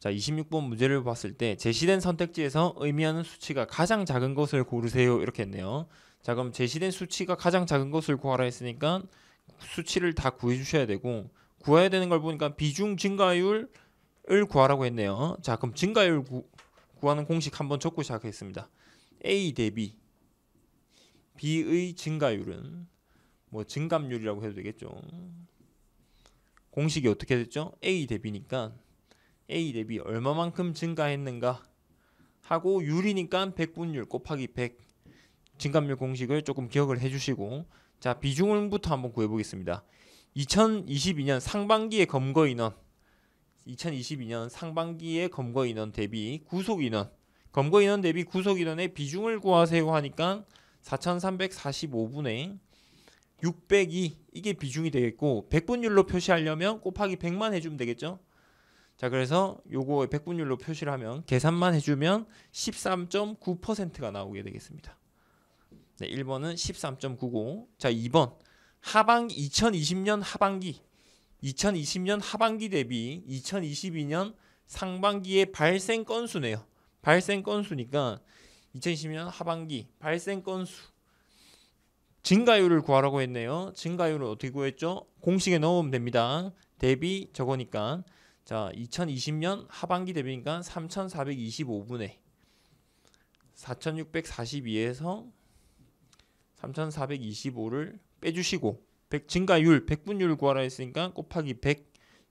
자, 26번 문제를 봤을 때 제시된 선택지에서 의미하는 수치가 가장 작은 것을 고르세요. 이렇게 했네요. 자, 그럼 제시된 수치가 가장 작은 것을 구하라 했으니까 수치를 다 구해 주셔야 되고 구해야 되는 걸 보니까 비중 증가율을 구하라고 했네요. 자, 그럼 증가율 구, 구하는 공식 한번 적고 시작하겠습니다. A 대비 B의 증가율은 뭐 증감률이라고 해도 되겠죠. 공식이 어떻게 됐죠? A 대비니까 A 대비 얼마만큼 증가했는가 하고 율이니까 백분율 곱하기 백 증감률 공식을 조금 기억을 해주시고 자 비중을부터 한번 구해보겠습니다. 2022년 상반기의 검거 인원 2022년 상반기의 검거 인원 대비 구속 인원 검거 인원 대비 구속 인원의 비중을 구하세요 하니까 4345분의 602 이게 비중이 되겠고 백분율로 표시하려면 곱하기 100만 해주면 되겠죠 자 그래서 요거 백분율로 표시를 하면 계산만 해주면 13.9%가 나오게 되겠습니다. 네, 1번은 13.90. 자 2번 하반 기 2020년 하반기 2020년 하반기 대비 2022년 상반기의 발생 건수네요. 발생 건수니까 2020년 하반기 발생 건수 증가율을 구하라고 했네요. 증가율을 어떻게 구했죠? 공식에 넣으면 됩니다. 대비 저거니까 자, 2020년 하반기 대비니까 3 4 2 5분에 4642에서 3425를 빼주시고 100 증가율 100분율 을 구하라 했으니까 곱하기 100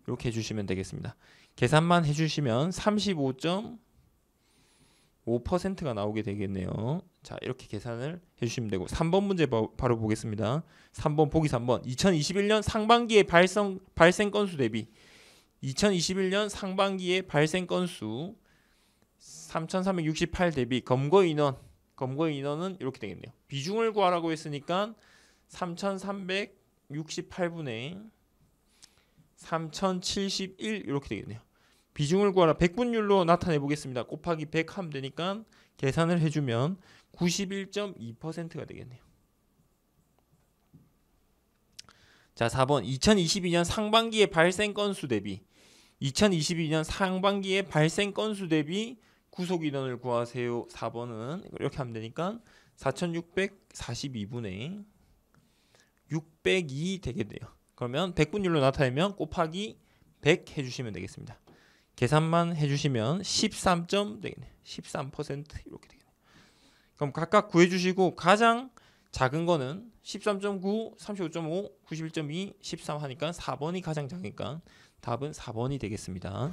이렇게 해주시면 되겠습니다. 계산만 해주시면 35.5%가 나오게 되겠네요. 자 이렇게 계산을 해주시면 되고 3번 문제 바로 보겠습니다. 3번 보기 3번 2021년 상반기에 발생 발생 건수 대비 2021년 상반기에 발생 건수 3,368 대비 검거 인원 검거 인원은 이렇게 되겠네요. 비중을 구하라고 했으니까 3,368분의 3,071 이렇게 되겠네요. 비중을 구하라 백분율로 나타내 보겠습니다. 곱하기 100 하면 되니까 계산을 해주면 91.2%가 되겠네요. 자 4번 2022년 상반기에 발생 건수 대비 2022년 상반기에 발생 건수 대비 구속 인원을 구하세요. 4번은 이렇게 하면 되니까 4642분의 602 되게 돼요. 그러면 백분율로 나타내면 곱하기 100 해주시면 되겠습니다. 계산만 해주시면 13점 되겠네. 13% 이렇게 되겠네. 그럼 각각 구해주시고 가장 작은 거는 13.9, 35.5, 91.2, 13 하니까 4번이 가장 작으니까 답은 4번이 되겠습니다.